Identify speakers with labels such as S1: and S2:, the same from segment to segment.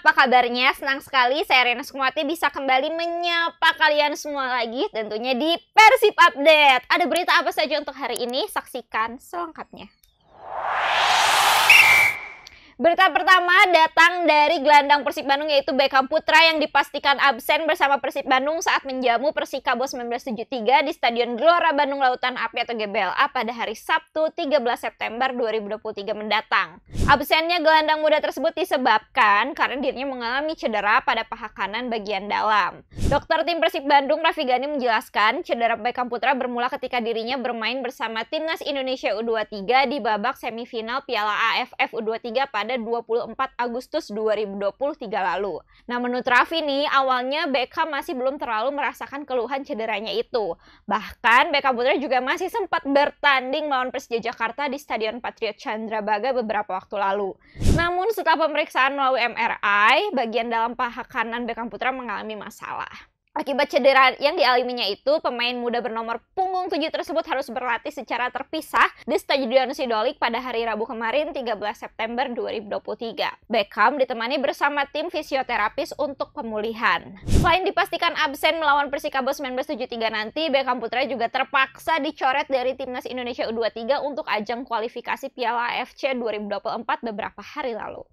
S1: apa kabarnya? Senang sekali saya Rena Sukmawati bisa kembali menyapa kalian semua lagi tentunya di Persib Update. Ada berita apa saja untuk hari ini? Saksikan selengkapnya. Berita pertama datang dari gelandang Persib Bandung yaitu Beckham Putra yang dipastikan absen bersama Persib Bandung saat menjamu Persikabo 1973 di Stadion Gelora Bandung Lautan Api atau GBLA pada hari Sabtu 13 September 2023 mendatang. Absennya gelandang muda tersebut disebabkan karena dirinya mengalami cedera pada paha kanan bagian dalam. Dokter tim Persib Bandung Raffi Gani menjelaskan cedera Beckham Putra bermula ketika dirinya bermain bersama Timnas Indonesia U23 di babak semifinal Piala AFF U23 pada pada 24 Agustus 2023 lalu. Nah, menurut Raffi nih, awalnya Beckham masih belum terlalu merasakan keluhan cederanya itu. Bahkan Beckham Putra juga masih sempat bertanding melawan Persija Jakarta di Stadion Patriot Chandra Baga beberapa waktu lalu. Namun setelah pemeriksaan melalui MRI, bagian dalam paha kanan Beckham Putra mengalami masalah. Akibat cedera yang dialaminya itu, pemain muda bernomor punggung 7 tersebut harus berlatih secara terpisah di Stadion Sidolik pada hari Rabu kemarin 13 September 2023. Beckham ditemani bersama tim fisioterapis untuk pemulihan. Selain dipastikan absen melawan Persikabo 1973 nanti, Beckham Putra juga terpaksa dicoret dari Timnas Indonesia U23 untuk ajang kualifikasi Piala AFC 2024 beberapa hari lalu.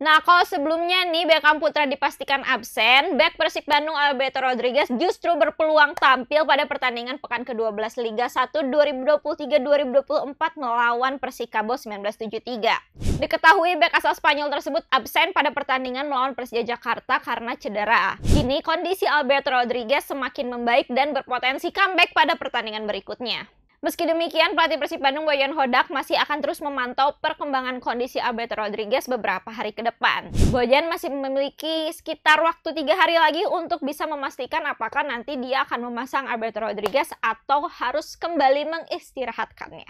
S1: Nah, kalau sebelumnya nih Beckham Putra dipastikan absen, back Persib Bandung Alberto Rodriguez justru berpeluang tampil pada pertandingan pekan ke-12 Liga 1 2023-2024 melawan Persikabo 1973. Diketahui back asal Spanyol tersebut absen pada pertandingan melawan Persija Jakarta karena cedera. Kini kondisi Alberto Rodriguez semakin membaik dan berpotensi comeback pada pertandingan berikutnya. Meski demikian, pelatih Persib Bandung Boyan Hodak masih akan terus memantau perkembangan kondisi Alberto Rodriguez beberapa hari ke depan. Boyan masih memiliki sekitar waktu tiga hari lagi untuk bisa memastikan apakah nanti dia akan memasang Alberto Rodriguez atau harus kembali mengistirahatkannya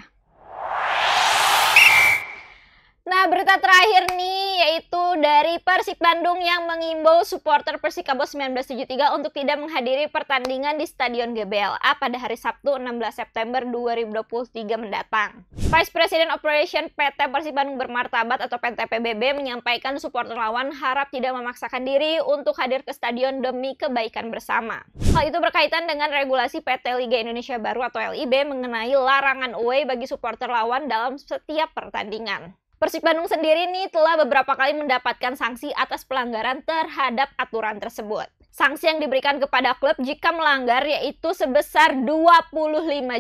S1: berita terakhir nih yaitu dari Persib Bandung yang mengimbau supporter Persikabo 1973 untuk tidak menghadiri pertandingan di Stadion GBLA pada hari Sabtu 16 September 2023 mendatang. Vice President Operation PT Persib Bandung Bermartabat atau PT PBB menyampaikan supporter lawan harap tidak memaksakan diri untuk hadir ke stadion demi kebaikan bersama. Hal itu berkaitan dengan regulasi PT Liga Indonesia Baru atau LIB mengenai larangan away bagi supporter lawan dalam setiap pertandingan. Persib Bandung sendiri ini telah beberapa kali mendapatkan sanksi atas pelanggaran terhadap aturan tersebut. Sanksi yang diberikan kepada klub jika melanggar yaitu sebesar 25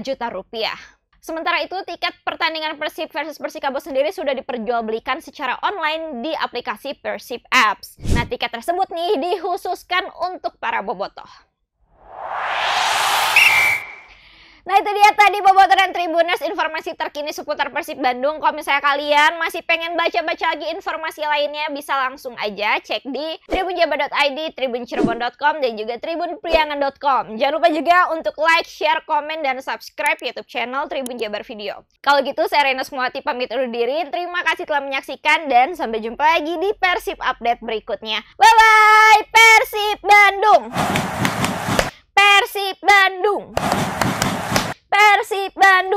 S1: juta rupiah. Sementara itu, tiket pertandingan Persib versus Persikabo sendiri sudah diperjualbelikan secara online di aplikasi Persib Apps. Nah, tiket tersebut nih dihususkan untuk para bobotoh itu dia tadi dan Tribuners informasi terkini seputar Persib Bandung. Kalau misalnya kalian masih pengen baca-baca lagi informasi lainnya bisa langsung aja cek di tribunjabar.id, tribuncerbon.com dan juga tribunpriangan.com. Jangan lupa juga untuk like, share, komen dan subscribe YouTube channel Tribun Jabar Video. Kalau gitu saya Reno Smuati pamit undur diri. Terima kasih telah menyaksikan dan sampai jumpa lagi di Persib update berikutnya. Bye bye Persib Bandung. Persib Bandung. đi bên